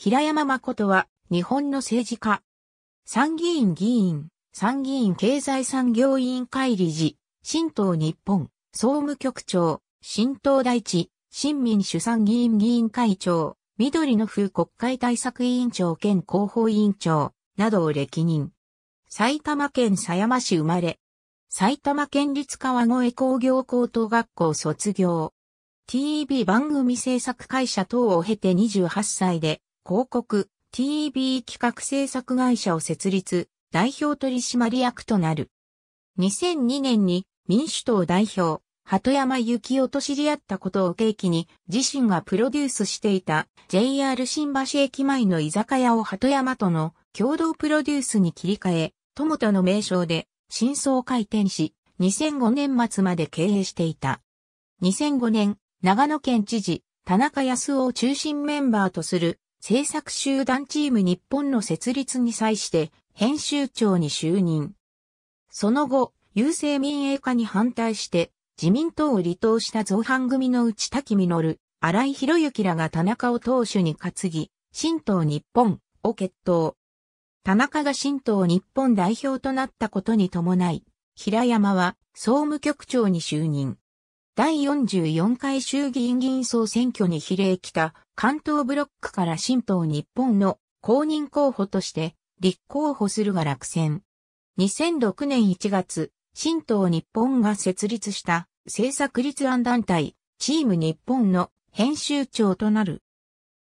平山誠は、日本の政治家。参議院議員、参議院経済産業委員会理事、新党日本、総務局長、新党大地、新民主参議院議員会長、緑の風国会対策委員長兼広報委員長、などを歴任。埼玉県狭山市生まれ。埼玉県立川越工業高等学校卒業。TV 番組制作会社等を経て28歳で広告、TV 企画制作会社を設立、代表取締役となる。2002年に民主党代表、鳩山幸夫と知り合ったことを契機に、自身がプロデュースしていた JR 新橋駅前の居酒屋を鳩山との共同プロデュースに切り替え、友田の名称で真相回転し、2005年末まで経営していた。2005年、長野県知事、田中康夫を中心メンバーとする制作集団チーム日本の設立に際して編集長に就任。その後、郵政民営化に反対して自民党を離党した造反組の内滝実、荒井博之らが田中を党首に担ぎ、新党日本を決闘。田中が新党日本代表となったことに伴い、平山は総務局長に就任。第44回衆議院議員総選挙に比例北関東ブロックから新党日本の公認候補として立候補するが落選。2006年1月、新党日本が設立した政策立案団体チーム日本の編集長となる。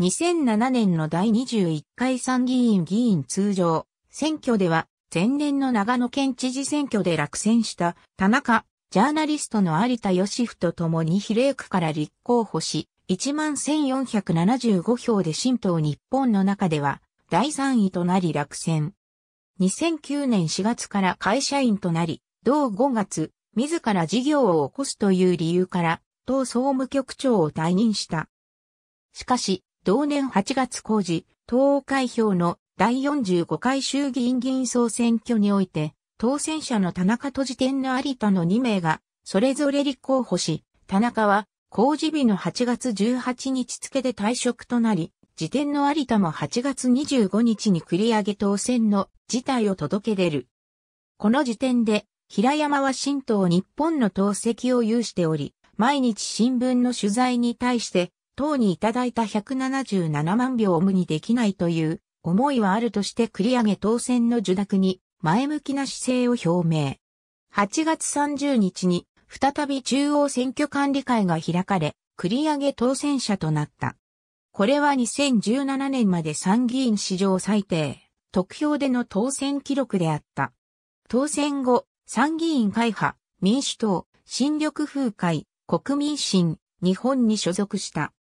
2007年の第21回参議院議員通常選挙では前年の長野県知事選挙で落選した田中ジャーナリストの有田義夫と共に比例区から立候補し、11,475票で新党日本の中では第3位となり落選。2009年4月から会社員となり、同5月、自ら事業を起こすという理由から、党総務局長を退任した。しかし、同年8月公示、党開票の第45回衆議院議員総選挙において、当選者の田中と辞点の有田の2名が、それぞれ立候補し、田中は、公示日の8月18日付で退職となり、時点の有田も8月25日に繰り上げ当選の事態を届け出る。この時点で、平山は新党日本の党籍を有しており、毎日新聞の取材に対して、党にいただいた177万票を無にできないという思いはあるとして繰り上げ当選の受諾に前向きな姿勢を表明。8月30日に再び中央選挙管理会が開かれ、繰り上げ当選者となった。これは2017年まで参議院史上最低、得票での当選記録であった。当選後、参議院会派、民主党、新緑風会、国民新、日本に所属した。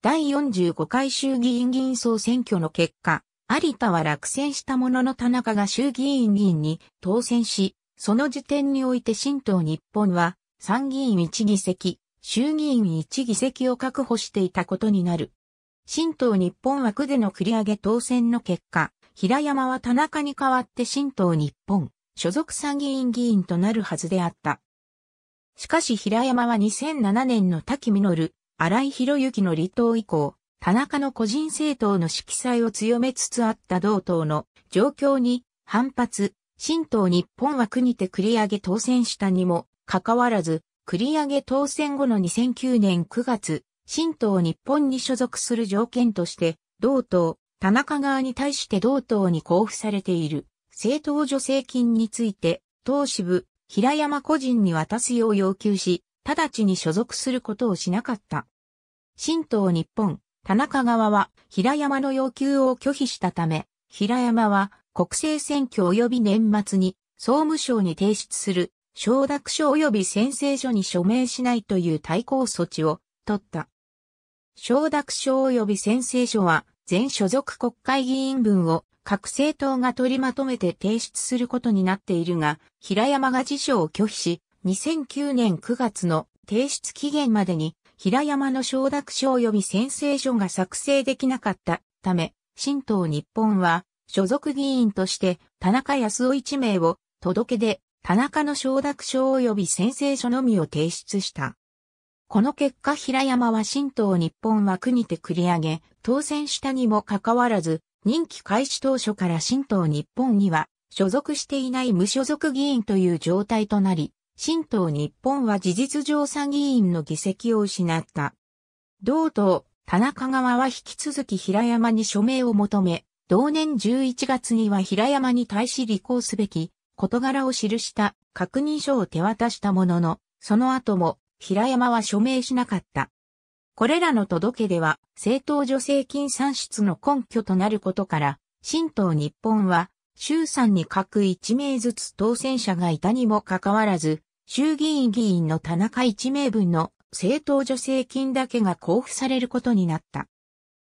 第45回衆議院議員総選挙の結果、有田は落選したものの田中が衆議院議員に当選し、その時点において新党日本は参議院1議席、衆議院1議席を確保していたことになる。新党日本枠での繰り上げ当選の結果、平山は田中に代わって新党日本所属参議院議員となるはずであった。しかし平山は2007年の滝実、荒井博之の離党以降、田中の個人政党の色彩を強めつつあった同党の状況に反発、新党日本は国て繰り上げ当選したにもかかわらず、繰り上げ当選後の2009年9月、新党日本に所属する条件として、同党、田中側に対して同党に交付されている政党助成金について、党支部、平山個人に渡すよう要求し、直ちに所属することをしなかった。新党日本、田中側は平山の要求を拒否したため、平山は国政選挙及び年末に総務省に提出する承諾書及び宣誓書に署名しないという対抗措置を取った。承諾書及び宣誓書は全所属国会議員分を各政党が取りまとめて提出することになっているが、平山が辞書を拒否し、2009年9月の提出期限までに平山の承諾書及び宣誓書が作成できなかったため、新党日本は、所属議員として田中康夫一名を届けで田中の承諾書及び宣誓書のみを提出した。この結果平山は新党日本は国で繰り上げ、当選したにもかかわらず、任期開始当初から新党日本には所属していない無所属議員という状態となり、新党日本は事実上参議院の議席を失った。同党、田中側は引き続き平山に署名を求め、同年11月には平山に対し履行すべき事柄を記した確認書を手渡したものの、その後も平山は署名しなかった。これらの届けでは、政党助成金算出の根拠となることから、新党日本は、衆参に各1名ずつ当選者がいたにもかかわらず、衆議院議員の田中一名分の政党助成金だけが交付されることになった。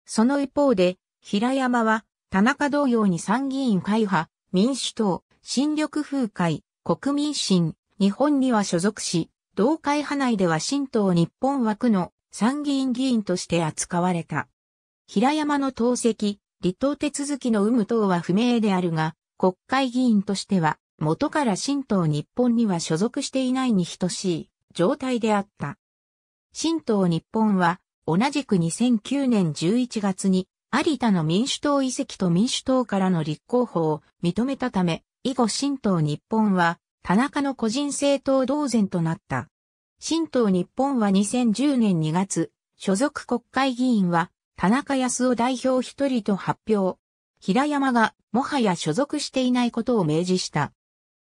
その一方で、平山は、田中同様に参議院会派、民主党、新緑風会、国民新、日本には所属し、同会派内では新党日本枠の参議院議員として扱われた。平山の党籍、離党手続きの有無等は不明であるが、国会議員としては元から新党日本には所属していないに等しい状態であった。新党日本は同じく2009年11月に有田の民主党遺跡と民主党からの立候補を認めたため、以後新党日本は田中の個人政党同然となった。新党日本は2010年2月、所属国会議員は田中康夫代表一人と発表。平山がもはや所属していないことを明示した。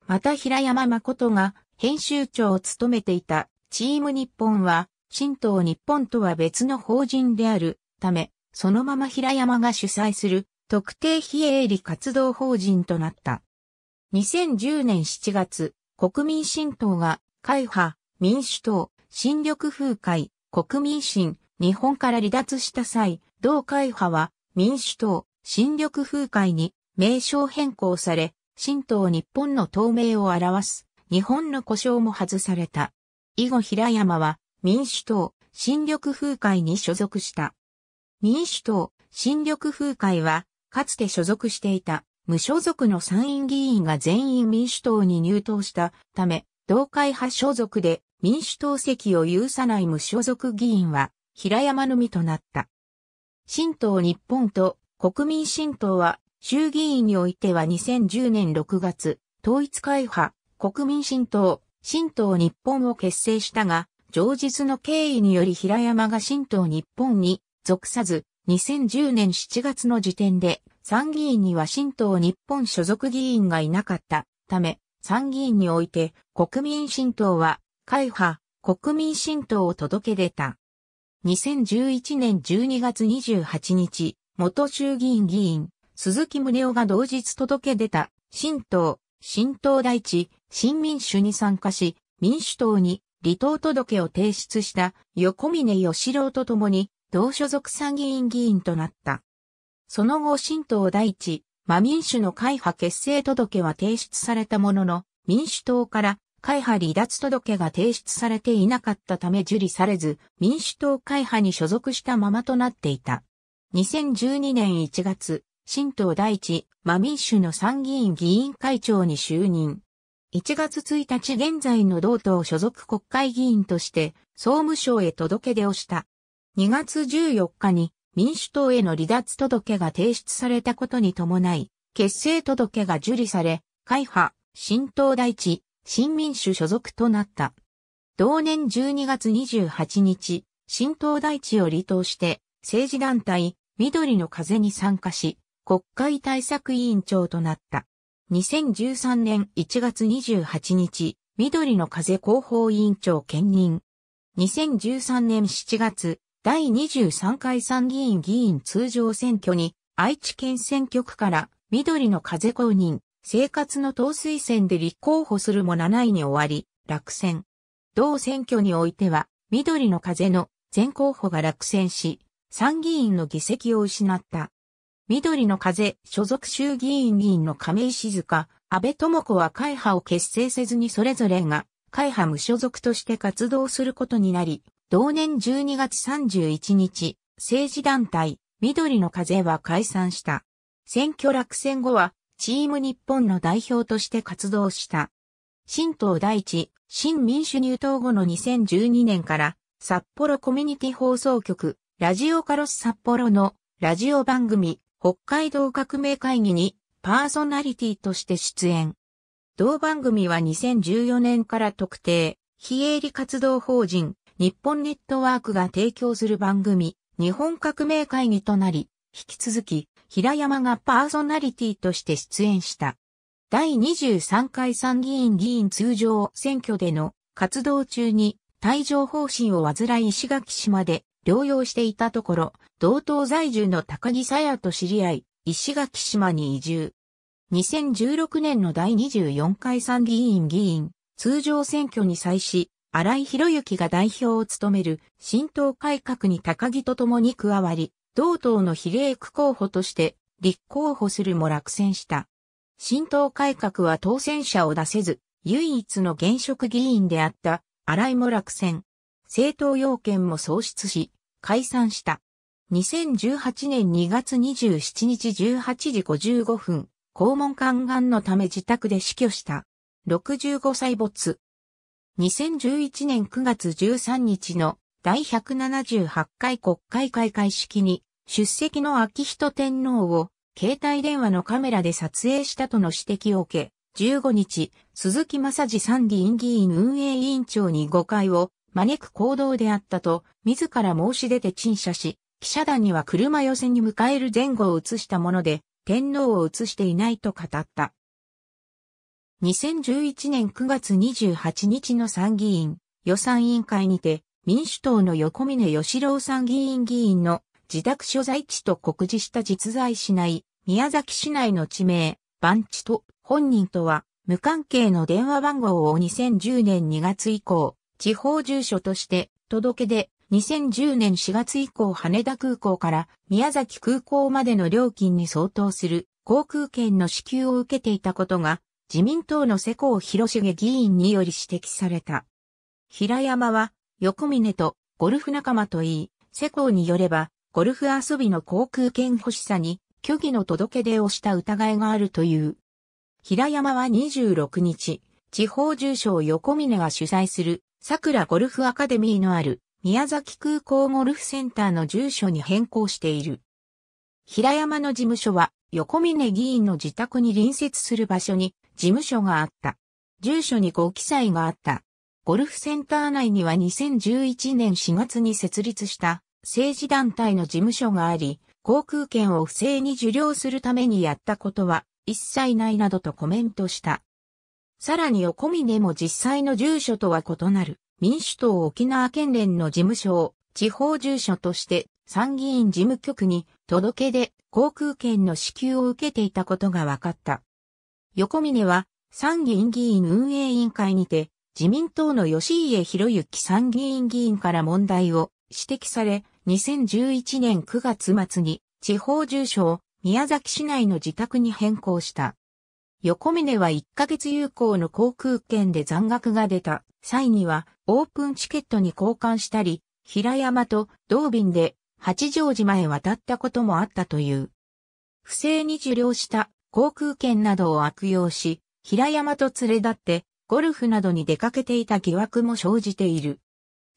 また平山誠が編集長を務めていたチーム日本は、新党日本とは別の法人であるため、そのまま平山が主催する特定非営利活動法人となった。2010年7月、国民新党が会派、民主党、新緑風会、国民新、日本から離脱した際、同会派は民主党、新緑風会に名称変更され、神道日本の透明を表す、日本の故障も外された。以後平山は民主党、新緑風会に所属した。民主党、新緑風会は、かつて所属していた無所属の参院議員が全員民主党に入党したため、同会派所属で民主党席を有さない無所属議員は平山のみとなった。新党日本と国民新党は衆議院においては2010年6月、統一会派、国民新党、新党日本を結成したが、上日の経緯により平山が新党日本に属さず、2010年7月の時点で参議院には新党日本所属議員がいなかったため、参議院において国民新党は会派国民新党を届け出た。2011年12月28日、元衆議院議員鈴木宗男が同日届け出た、新党、新党第一、新民主に参加し、民主党に離党届を提出した横峰義郎と共に、同所属参議院議員となった。その後、新党第一、真民主の会派結成届は提出されたものの、民主党から会派離脱届が提出されていなかったため受理されず、民主党会派に所属したままとなっていた。2012年1月、新党第一、マ民主の参議院議員会長に就任。1月1日現在の同党所属国会議員として総務省へ届け出をした。2月14日に民主党への離脱届が提出されたことに伴い、結成届が受理され、会派、新党第一、新民主所属となった。同年12月28日、新党第一を離党して、政治団体、緑の風に参加し、国会対策委員長となった。2013年1月28日、緑の風広報委員長兼任。2013年7月、第23回参議院議員通常選挙に、愛知県選挙区から緑の風公認、生活の党推薦で立候補するも7位に終わり、落選。同選挙においては、緑の風の全候補が落選し、参議院の議席を失った。緑の風、所属衆議院議員の亀井静香、安倍智子は会派を結成せずにそれぞれが会派無所属として活動することになり、同年12月31日、政治団体、緑の風は解散した。選挙落選後は、チーム日本の代表として活動した。新党第一、新民主入党後の2012年から、札幌コミュニティ放送局、ラジオカロス札幌のラジオ番組、北海道革命会議にパーソナリティとして出演。同番組は2014年から特定、非営利活動法人、日本ネットワークが提供する番組、日本革命会議となり、引き続き、平山がパーソナリティとして出演した。第23回参議院議員通常選挙での活動中に、退場方針を患い石垣島で療養していたところ、同等在住の高木沙耶と知り合い、石垣島に移住。2016年の第24回参議院議員、通常選挙に際し、荒井博之が代表を務める新党改革に高木と共に加わり、同党の比例区候補として立候補するも落選した。新党改革は当選者を出せず、唯一の現職議員であった荒井も落選。政党要件も喪失し、解散した。2018年2月27日18時55分、肛門肝がんのため自宅で死去した。65歳没。2011年9月13日の第178回国会開会式に出席の秋人天皇を携帯電話のカメラで撮影したとの指摘を受け、15日、鈴木正治参議院議員運営委員長に誤解を招く行動であったと、自ら申し出て陳謝し、記者団には車寄せに迎える前後を移したもので、天皇を移していないと語った。2011年9月28日の参議院予算委員会にて、民主党の横峯義郎参議院議員の自宅所在地と告示した実在しない宮崎市内の地名、番地と本人とは無関係の電話番号を2010年2月以降、地方住所として、届けで、2010年4月以降羽田空港から宮崎空港までの料金に相当する航空券の支給を受けていたことが、自民党の世耕弘重議員により指摘された。平山は、横峰とゴルフ仲間といい、世耕によれば、ゴルフ遊びの航空券欲しさに、虚偽の届け出をした疑いがあるという。平山は26日、地方住所を横峰が主催する桜ゴルフアカデミーのある宮崎空港ゴルフセンターの住所に変更している。平山の事務所は横峯議員の自宅に隣接する場所に事務所があった。住所にご記載があった。ゴルフセンター内には2011年4月に設立した政治団体の事務所があり、航空券を不正に受領するためにやったことは一切ないなどとコメントした。さらに横峰も実際の住所とは異なる民主党沖縄県連の事務所を地方住所として参議院事務局に届けで航空券の支給を受けていたことが分かった。横峰は参議院議員運営委員会にて自民党の吉家博之参議院議員から問題を指摘され2011年9月末に地方住所を宮崎市内の自宅に変更した。横峰は1ヶ月有効の航空券で残額が出た際にはオープンチケットに交換したり、平山と同便で八丈島へ渡ったこともあったという。不正に受領した航空券などを悪用し、平山と連れ立ってゴルフなどに出かけていた疑惑も生じている。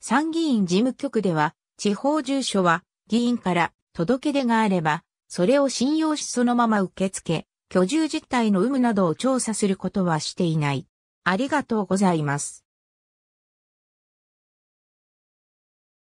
参議院事務局では、地方住所は議員から届け出があれば、それを信用しそのまま受け付け、居住実態の有無などを調査することはしていない。ありがとうございます。